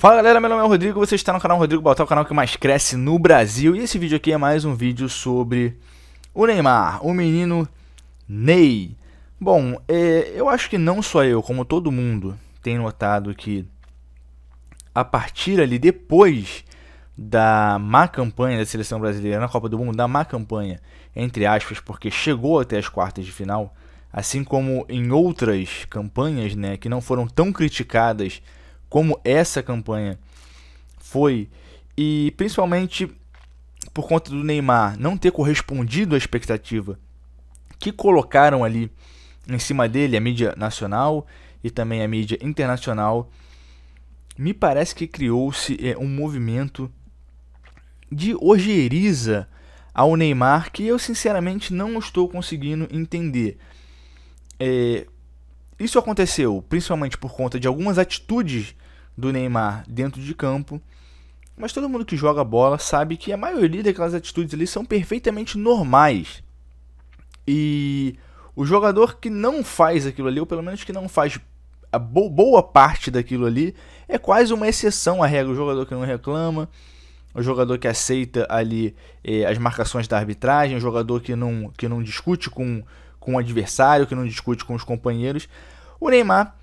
Fala galera, meu nome é Rodrigo, você está no canal Rodrigo Baltar, o canal que mais cresce no Brasil. E esse vídeo aqui é mais um vídeo sobre o Neymar, o menino Ney. Bom, é, eu acho que não só eu, como todo mundo, tem notado que a partir ali depois da má campanha da seleção brasileira na Copa do Mundo, da má campanha, entre aspas, porque chegou até as quartas de final, assim como em outras campanhas, né, que não foram tão criticadas como essa campanha foi e principalmente por conta do Neymar não ter correspondido à expectativa que colocaram ali em cima dele a mídia nacional e também a mídia internacional, me parece que criou-se é, um movimento de ojeriza ao Neymar que eu sinceramente não estou conseguindo entender. É, isso aconteceu principalmente por conta de algumas atitudes do Neymar dentro de campo, mas todo mundo que joga bola sabe que a maioria daquelas atitudes ali são perfeitamente normais. E o jogador que não faz aquilo ali, ou pelo menos que não faz a bo boa parte daquilo ali, é quase uma exceção à regra. O jogador que não reclama, o jogador que aceita ali eh, as marcações da arbitragem, o jogador que não, que não discute com, com o adversário, que não discute com os companheiros. O Neymar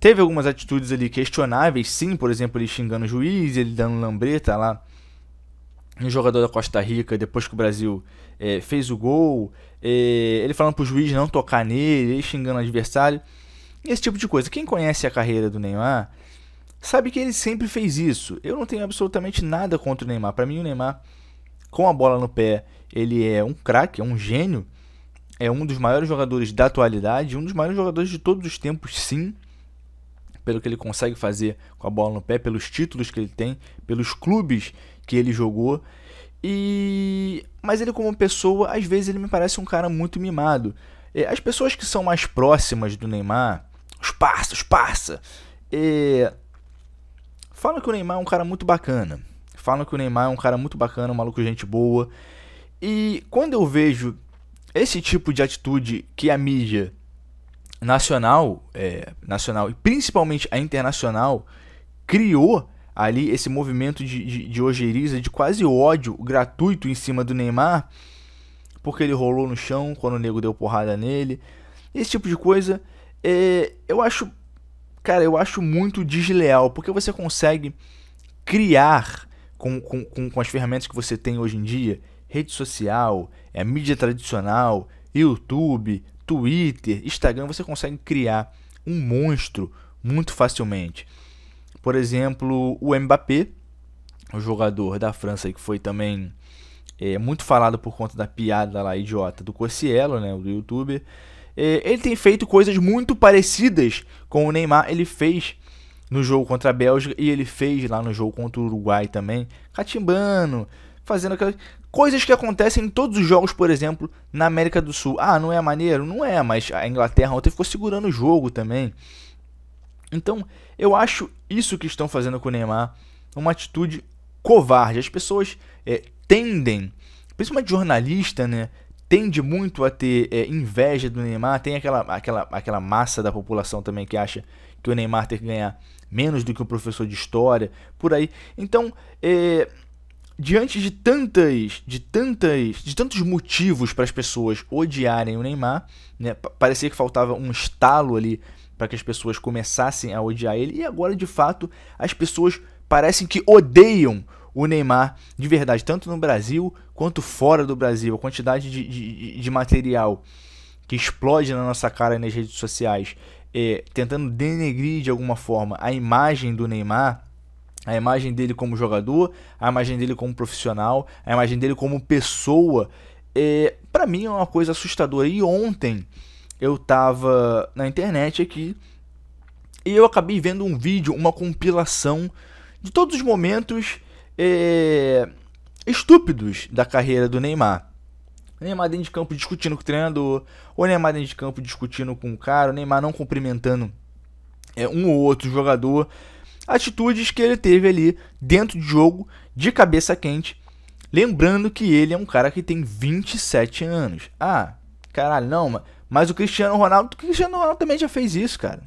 teve algumas atitudes ali questionáveis, sim, por exemplo, ele xingando o juiz, ele dando lambreta lá no jogador da Costa Rica depois que o Brasil é, fez o gol, é, ele falando pro juiz não tocar nele, ele xingando o adversário, esse tipo de coisa. Quem conhece a carreira do Neymar sabe que ele sempre fez isso. Eu não tenho absolutamente nada contra o Neymar. Para mim, o Neymar, com a bola no pé, ele é um craque, é um gênio é um dos maiores jogadores da atualidade, um dos maiores jogadores de todos os tempos, sim, pelo que ele consegue fazer com a bola no pé, pelos títulos que ele tem, pelos clubes que ele jogou. E mas ele como pessoa, às vezes ele me parece um cara muito mimado. É, as pessoas que são mais próximas do Neymar, os passos, e... É, falam que o Neymar é um cara muito bacana. Falam que o Neymar é um cara muito bacana, um maluco gente boa. E quando eu vejo esse tipo de atitude que a mídia nacional, é, nacional e principalmente a internacional criou ali esse movimento de, de, de ojeriza, de quase ódio gratuito em cima do Neymar, porque ele rolou no chão quando o nego deu porrada nele. Esse tipo de coisa, é, eu acho, cara, eu acho muito desleal, porque você consegue criar com, com, com, com as ferramentas que você tem hoje em dia rede social, é mídia tradicional, YouTube, Twitter, Instagram, você consegue criar um monstro muito facilmente. Por exemplo, o Mbappé, o jogador da França que foi também é, muito falado por conta da piada lá idiota do Cossiello, né, do youtuber. É, ele tem feito coisas muito parecidas com o Neymar, ele fez no jogo contra a Bélgica e ele fez lá no jogo contra o Uruguai também, catimbando, fazendo aquela Coisas que acontecem em todos os jogos, por exemplo, na América do Sul. Ah, não é maneiro? Não é, mas a Inglaterra ontem ficou segurando o jogo também. Então, eu acho isso que estão fazendo com o Neymar uma atitude covarde. As pessoas é, tendem, principalmente jornalista, né? Tende muito a ter é, inveja do Neymar. Tem aquela, aquela, aquela massa da população também que acha que o Neymar tem que ganhar menos do que o professor de história, por aí. Então, é, diante de tantas, de tantas, de tantos motivos para as pessoas odiarem o Neymar, né? Parecia que faltava um estalo ali para que as pessoas começassem a odiar ele e agora de fato as pessoas parecem que odeiam o Neymar de verdade, tanto no Brasil quanto fora do Brasil. A quantidade de, de, de material que explode na nossa cara nas redes sociais, é, tentando denegrir de alguma forma a imagem do Neymar a imagem dele como jogador, a imagem dele como profissional, a imagem dele como pessoa, é, para mim é uma coisa assustadora. E ontem eu tava na internet aqui e eu acabei vendo um vídeo, uma compilação de todos os momentos é, estúpidos da carreira do Neymar. Neymar dentro de campo discutindo com o treinador, ou Neymar dentro de campo discutindo com o cara, o Neymar não cumprimentando é, um ou outro jogador atitudes que ele teve ali dentro de jogo, de cabeça quente. Lembrando que ele é um cara que tem 27 anos. Ah, caralho, não, mas o Cristiano Ronaldo, o Cristiano Ronaldo também já fez isso, cara.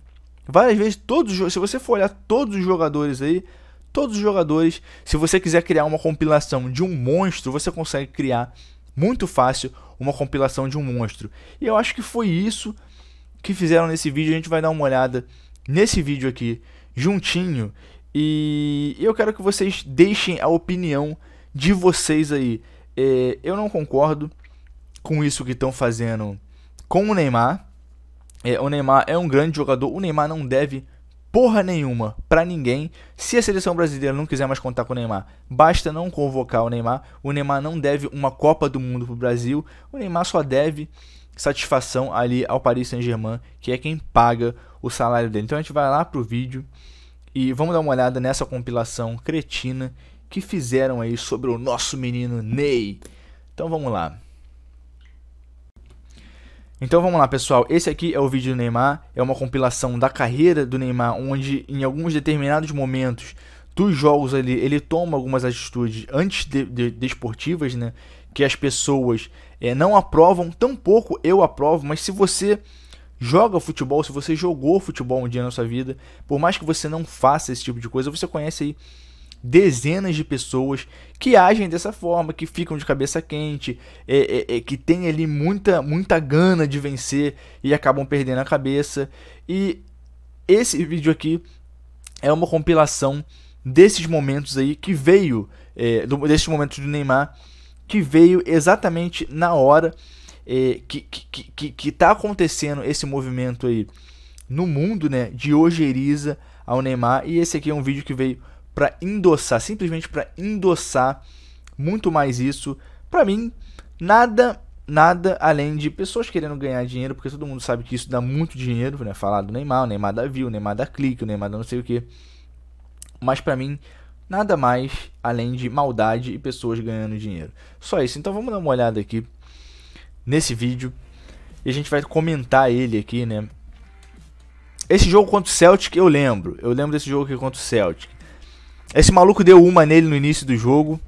Várias vezes, todos os, se você for olhar todos os jogadores aí, todos os jogadores, se você quiser criar uma compilação de um monstro, você consegue criar muito fácil uma compilação de um monstro. E eu acho que foi isso que fizeram nesse vídeo, a gente vai dar uma olhada nesse vídeo aqui juntinho. E eu quero que vocês deixem a opinião de vocês aí. É, eu não concordo com isso que estão fazendo com o Neymar. É, o Neymar é um grande jogador, o Neymar não deve porra nenhuma para ninguém. Se a seleção brasileira não quiser mais contar com o Neymar, basta não convocar o Neymar. O Neymar não deve uma Copa do Mundo pro Brasil. O Neymar só deve satisfação ali ao Paris Saint-Germain, que é quem paga o salário dele. Então a gente vai lá pro vídeo e vamos dar uma olhada nessa compilação cretina que fizeram aí sobre o nosso menino Ney. Então vamos lá. Então vamos lá, pessoal. Esse aqui é o vídeo do Neymar, é uma compilação da carreira do Neymar, onde em alguns determinados momentos dos jogos ali, ele toma algumas atitudes antes de, de, desportivas, né? que as pessoas é, não aprovam, tampouco eu aprovo, mas se você joga futebol, se você jogou futebol um dia na sua vida, por mais que você não faça esse tipo de coisa, você conhece aí dezenas de pessoas que agem dessa forma, que ficam de cabeça quente, é, é, é, que tem ali muita, muita gana de vencer e acabam perdendo a cabeça. E esse vídeo aqui é uma compilação desses momentos aí que veio, é, eh, momento desses momentos do Neymar que veio exatamente na hora eh, que, que, que, que tá acontecendo esse movimento aí no mundo, né? De ojeriza ao Neymar. E esse aqui é um vídeo que veio para endossar, simplesmente para endossar muito mais isso. Para mim, nada, nada além de pessoas querendo ganhar dinheiro, porque todo mundo sabe que isso dá muito dinheiro, né? Falar do Neymar, o Neymar dá view, o Neymar dá clique, o Neymar da não sei o que. Mas para mim, Nada mais além de maldade e pessoas ganhando dinheiro. Só isso. Então vamos dar uma olhada aqui nesse vídeo e a gente vai comentar ele aqui, né? Esse jogo contra o Celtic eu lembro. Eu lembro desse jogo aqui contra o Celtic. Esse maluco deu uma nele no início do jogo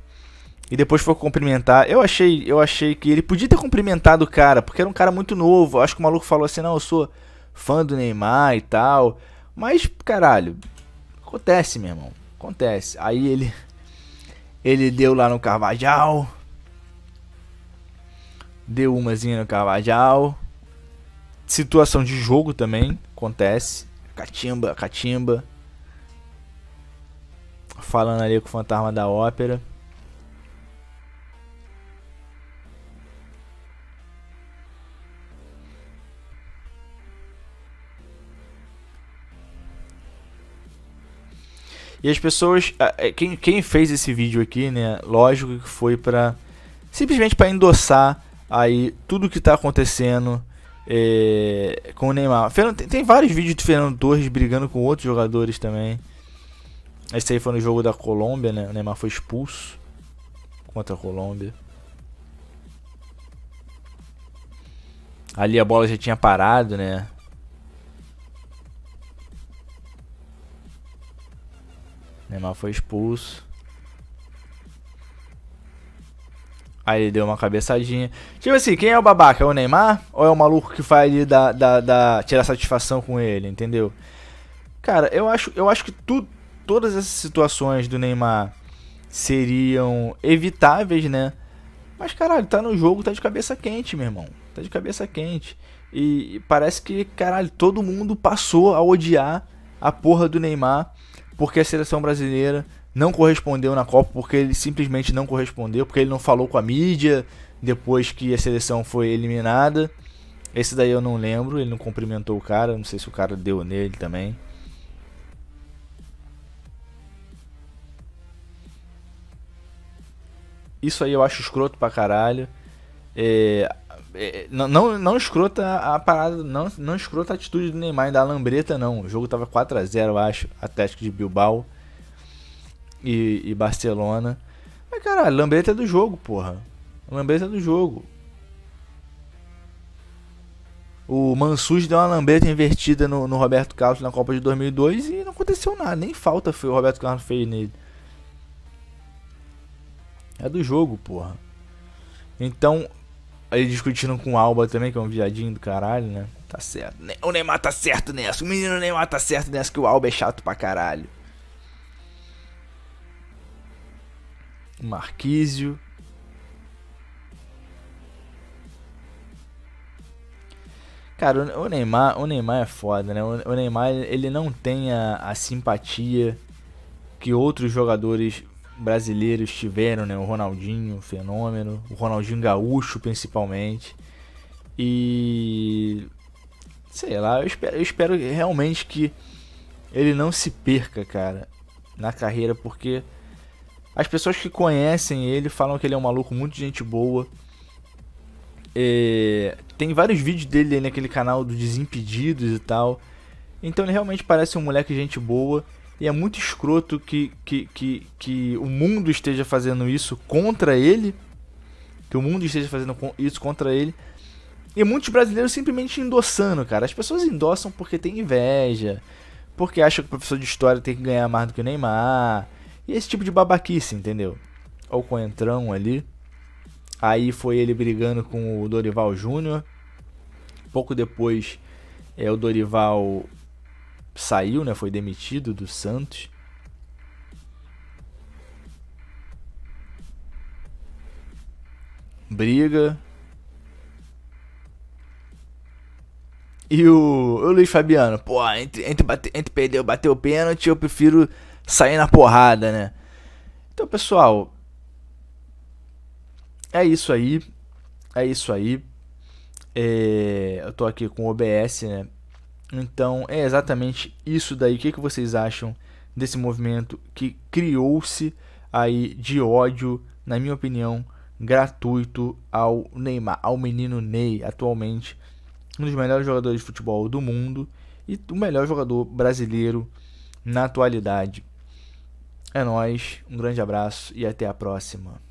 e depois foi cumprimentar. Eu achei, eu achei que ele podia ter cumprimentado o cara, porque era um cara muito novo. Acho que o maluco falou assim: "Não, eu sou fã do Neymar e tal". Mas, caralho, acontece, meu irmão. Acontece. Aí ele ele deu lá no Carvajal. Deu umazinha no Carvajal. Situação de jogo também acontece. Catimba, catimba. Falando ali com o fantasma da ópera. E as pessoas. É, quem, quem fez esse vídeo aqui, né? Lógico que foi para simplesmente para endossar aí tudo que tá acontecendo é, com o Neymar. Tem, tem, vários vídeos do Fernando Torres brigando com outros jogadores também. Esse aí foi no jogo da Colômbia, né? O Neymar foi expulso contra a Colômbia. Ali a bola já tinha parado, né? Neymar foi expulso. Aí ele deu uma cabeçadinha. Tipo assim, quem é o babaca? É o Neymar? Ou é o maluco que faz ali da, da, da, tirar satisfação com ele, entendeu? Cara, eu acho, eu acho que tu, todas essas situações do Neymar seriam evitáveis, né? Mas caralho, tá no jogo, tá de cabeça quente, meu irmão. Tá de cabeça quente. E, e parece que, caralho, todo mundo passou a odiar a porra do Neymar porque a seleção brasileira não correspondeu na Copa, porque ele simplesmente não correspondeu, porque ele não falou com a mídia depois que a seleção foi eliminada. Esse daí eu não lembro, ele não cumprimentou o cara, não sei se o cara deu nele também. Isso aí eu acho escroto pra caralho. É, é, não, não escrota a parada, não, não escrota a atitude do Neymar da lambreta, não. O jogo tava 4x0, eu acho, Atlético de Bilbao e, e Barcelona. Mas caralho, lambreta é do jogo, porra. Lambreta é do jogo. O Mansus deu uma lambreta invertida no, no, Roberto Carlos na Copa de 2002 e não aconteceu nada, nem falta foi o Roberto Carlos fez nele. É do jogo, porra. Então, Aí discutindo com o Alba também, que é um viadinho do caralho, né? Tá certo. Né? O Neymar tá certo nessa. O menino Neymar tá certo nessa que o Alba é chato pra caralho. Marquísio. Cara, o Neymar, o Neymar é foda, né? O Neymar, ele não tem a, a simpatia que outros jogadores brasileiros tiveram, né? O Ronaldinho, o fenômeno, o Ronaldinho Gaúcho principalmente. E sei lá, eu espero, eu espero realmente que ele não se perca, cara, na carreira, porque as pessoas que conhecem ele falam que ele é um maluco muito gente boa. É, tem vários vídeos dele naquele canal do Desimpedidos e tal. Então ele realmente parece um moleque gente boa. E é muito escroto que, que, que, que o mundo esteja fazendo isso contra ele. Que o mundo esteja fazendo isso contra ele. E muitos brasileiros simplesmente endossando, cara. As pessoas endossam porque tem inveja. Porque acham que o professor de história tem que ganhar mais do que o Neymar. E esse tipo de babaquice, entendeu? Olha o Coentrão ali. Aí foi ele brigando com o Dorival Júnior. Pouco depois, é, o Dorival saiu, né? Foi demitido do Santos. Briga. E o, o Luiz Fabiano, pô, entre, entre, bate, entre perder, bater o pênalti, eu prefiro sair na porrada, né? Então, pessoal, é isso aí. É isso aí. É, eu tô aqui com o OBS, né? Então é exatamente isso daí. O que, que vocês acham desse movimento que criou-se aí de ódio, na minha opinião, gratuito ao Neymar, ao menino Ney, atualmente um dos melhores jogadores de futebol do mundo e o melhor jogador brasileiro na atualidade. É nós, um grande abraço e até a próxima.